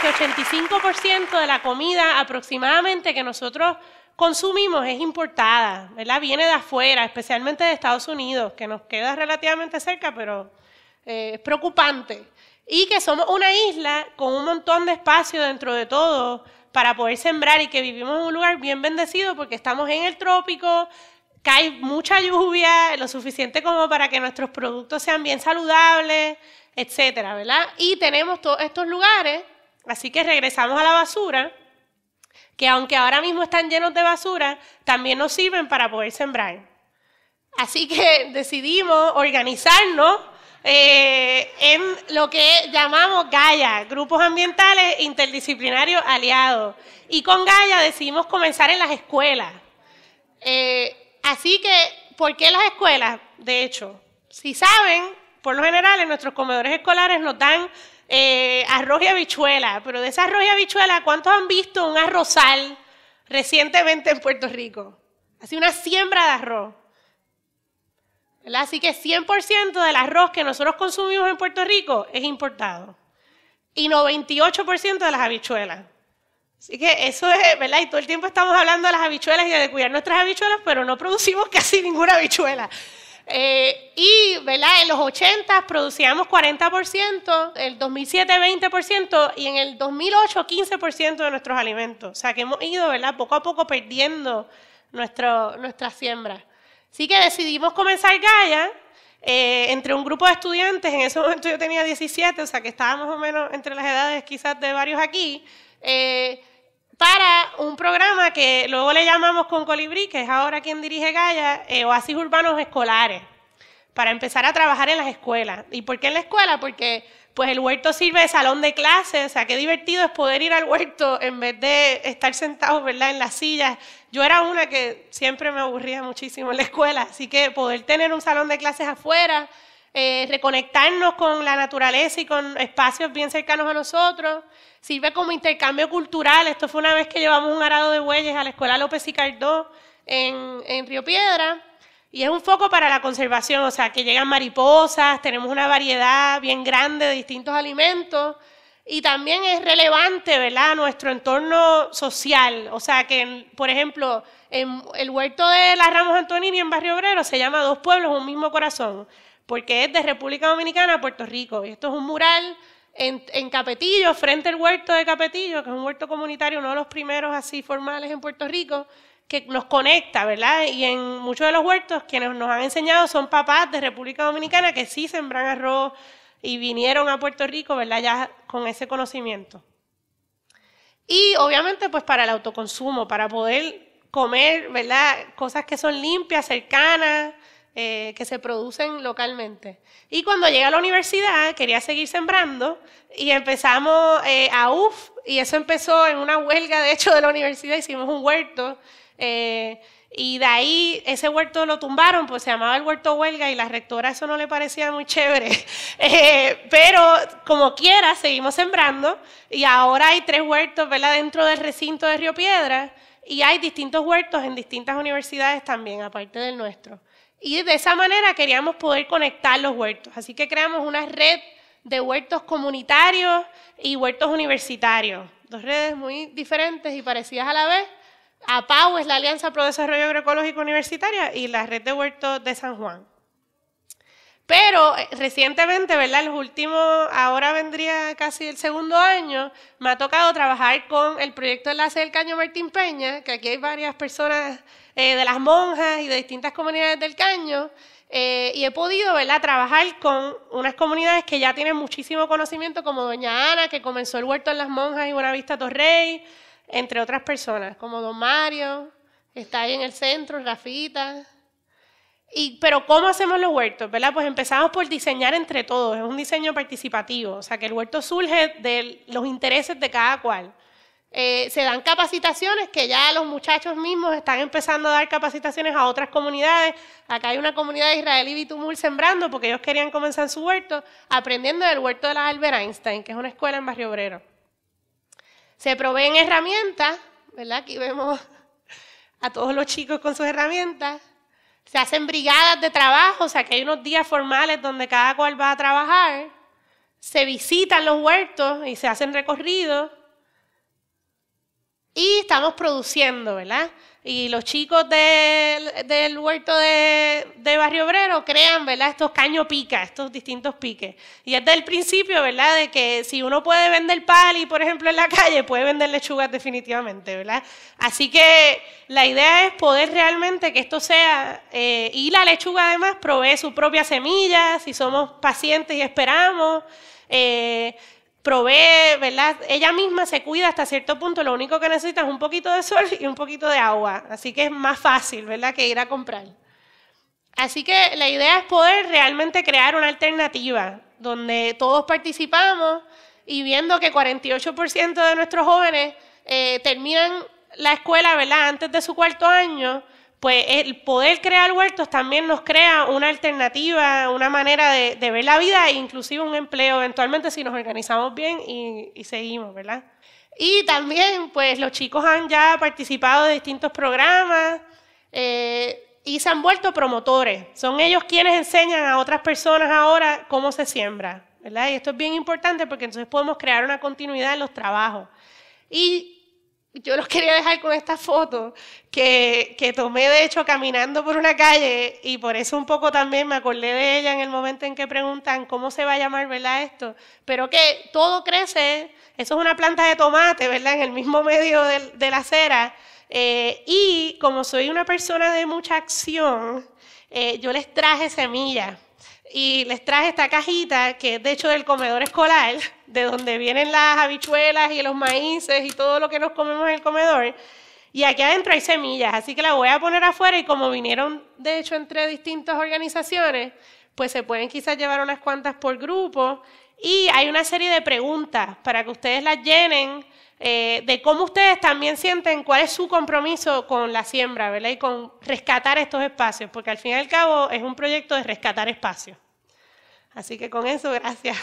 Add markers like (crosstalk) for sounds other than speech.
que 85% de la comida aproximadamente que nosotros consumimos es importada, ¿verdad? Viene de afuera, especialmente de Estados Unidos, que nos queda relativamente cerca, pero eh, es preocupante. Y que somos una isla con un montón de espacio dentro de todo para poder sembrar y que vivimos en un lugar bien bendecido porque estamos en el trópico, cae mucha lluvia, lo suficiente como para que nuestros productos sean bien saludables, etcétera, ¿verdad? Y tenemos todos estos lugares Así que regresamos a la basura, que aunque ahora mismo están llenos de basura, también nos sirven para poder sembrar. Así que (laughs) decidimos organizarnos eh, en lo que llamamos GAIA, Grupos Ambientales Interdisciplinarios Aliados. Y con GAIA decidimos comenzar en las escuelas. Eh, así que, ¿por qué las escuelas? De hecho, si saben, por lo general en nuestros comedores escolares nos dan eh, arroz y habichuela, pero de ese arroz y habichuela, ¿cuántos han visto un arrozal recientemente en Puerto Rico? Así una siembra de arroz. Así que 100% del arroz que nosotros consumimos en Puerto Rico es importado. Y 98% de las habichuelas. Así que eso es, ¿verdad? Y todo el tiempo estamos hablando de las habichuelas y de cuidar nuestras habichuelas, pero no producimos (laughs) casi ninguna habichuela. Eh, y, ¿verdad? En los 80 producíamos 40%, el 2007 20% y en el 2008 15% de nuestros alimentos. O sea que hemos ido, ¿verdad? Poco a poco perdiendo nuestro, nuestra siembra. Así que decidimos comenzar Gaia eh, entre un grupo de estudiantes, en ese momento yo tenía 17, o sea que estábamos más o menos entre las edades quizás de varios aquí. Eh, para un programa que luego le llamamos con Colibrí, que es ahora quien dirige Gaia, eh, Oasis Urbanos Escolares, para empezar a trabajar en las escuelas. ¿Y por qué en la escuela? Porque pues el huerto sirve de salón de clases, o sea, qué divertido es poder ir al huerto en vez de estar sentados, ¿verdad?, en las sillas. Yo era una que siempre me aburría muchísimo en la escuela, así que poder tener un salón de clases afuera, eh, reconectarnos con la naturaleza y con espacios bien cercanos a nosotros. Sirve como intercambio cultural. Esto fue una vez que llevamos un arado de bueyes a la Escuela López y Cardó en, Río Piedra. Y es un foco para la conservación, o sea, que llegan mariposas, tenemos una variedad bien grande de distintos alimentos y también es relevante, ¿verdad?, nuestro entorno social. O sea, que, por ejemplo, en el huerto de las Ramos Antonini en Barrio Obrero se llama Dos Pueblos, un mismo corazón porque es de República Dominicana a Puerto Rico. Y esto es un mural en, Capetillo, frente al huerto de Capetillo, que es un huerto comunitario, uno de los primeros así formales en Puerto Rico, que nos conecta, ¿verdad? Y en muchos de los huertos quienes nos han enseñado son papás de República Dominicana que sí sembran arroz y vinieron a Puerto Rico, ¿verdad? Ya con ese conocimiento. Y obviamente pues para el autoconsumo, para poder comer, ¿verdad? Cosas que son limpias, cercanas, eh, que se producen localmente. Y cuando llegué a la universidad quería seguir sembrando y empezamos eh, a UF y eso empezó en una huelga, de hecho, de la universidad, hicimos un huerto. Eh, y de ahí ese huerto lo tumbaron, pues se llamaba el huerto huelga y la rectora eso no le parecía muy chévere. (laughs) pero como quiera, seguimos sembrando y ahora hay tres huertos ¿verdad? dentro del recinto de Río Piedra y hay distintos huertos en distintas universidades también, aparte del nuestro. Y de esa manera queríamos poder conectar los huertos. Así que creamos una red de huertos comunitarios y huertos universitarios. Dos redes muy diferentes y parecidas a la vez. APAU es la Alianza Pro Desarrollo Agroecológico Universitaria y la Red de Huertos de San Juan. Pero eh, recientemente, ¿verdad? Los últimos, ahora vendría casi el segundo año, me ha tocado trabajar con el proyecto Enlace del Caño Martín Peña, que aquí hay varias personas eh, de las monjas y de distintas comunidades del Caño, eh, y he podido, ¿verdad?, trabajar con unas comunidades que ya tienen muchísimo conocimiento, como Doña Ana, que comenzó el huerto en las monjas y Buenavista Torrey, entre otras personas, como Don Mario, que está ahí en el centro, Rafita pero ¿cómo hacemos los huertos? ¿verdad? Pues empezamos por diseñar entre todos, es un diseño participativo, o sea que el huerto surge de los intereses de cada cual. Eh, se dan capacitaciones que ya los muchachos mismos están empezando a dar capacitaciones a otras comunidades. Acá hay una comunidad israelí Bitumul sembrando porque ellos querían comenzar su huerto, aprendiendo del huerto de la Albert Einstein, que es una escuela en Barrio Obrero. Se proveen herramientas, ¿verdad? Aquí vemos a todos los chicos con sus herramientas. Se hacen brigadas de trabajo, o sea que hay unos días formales donde cada cual va a trabajar. Se visitan los huertos y se hacen recorridos. Y estamos produciendo, ¿verdad? y los chicos del huerto de, Barrio Obrero crean, ¿verdad? Estos caños pica, estos distintos piques. Y es del principio, ¿verdad? De que si uno puede vender pali, por ejemplo, en la calle, puede vender lechugas definitivamente, ¿verdad? Así que la idea es poder realmente que esto sea, eh, y la lechuga además provee su propia semilla, si somos pacientes y esperamos. Eh, provee, ¿verdad? Ella misma se cuida hasta cierto punto, lo único que necesita es un poquito de sol y un poquito de agua, así que es más fácil, ¿verdad?, que ir a comprar. Así que la idea es poder realmente crear una alternativa donde todos participamos y viendo que 48% de nuestros jóvenes eh, terminan la escuela, ¿verdad?, antes de su cuarto año, pues el poder crear huertos también nos crea una alternativa, una manera de, ver la vida e inclusive un empleo eventualmente si nos organizamos bien y, seguimos, ¿verdad? Y también, pues los chicos han ya participado de distintos programas eh, y se han vuelto promotores. Son ellos quienes enseñan a otras personas ahora cómo se siembra, ¿verdad? Y esto es bien importante porque entonces podemos crear una continuidad en los trabajos. Y yo los quería dejar con esta foto que, tomé, de hecho, caminando por una calle y por eso un poco también me acordé de ella en el momento en que preguntan cómo se va a llamar, ¿verdad? Esto. Pero que todo crece, eso es una planta de tomate, ¿verdad? En el mismo medio de, la acera. Eh, y como soy una persona de mucha acción, eh, yo les traje semillas y les traje esta cajita que es de hecho del comedor escolar, de donde vienen las habichuelas y los maíces y todo lo que nos comemos en el comedor. Y aquí adentro hay semillas, así que la voy a poner afuera y como vinieron de hecho entre distintas organizaciones, pues se pueden quizás llevar unas cuantas por grupo y hay una serie de preguntas para que ustedes las llenen eh, de cómo ustedes también sienten cuál es su compromiso con la siembra, ¿verdad? Y con rescatar estos espacios, porque al fin y al cabo es un proyecto de rescatar espacios. Así que con eso, gracias.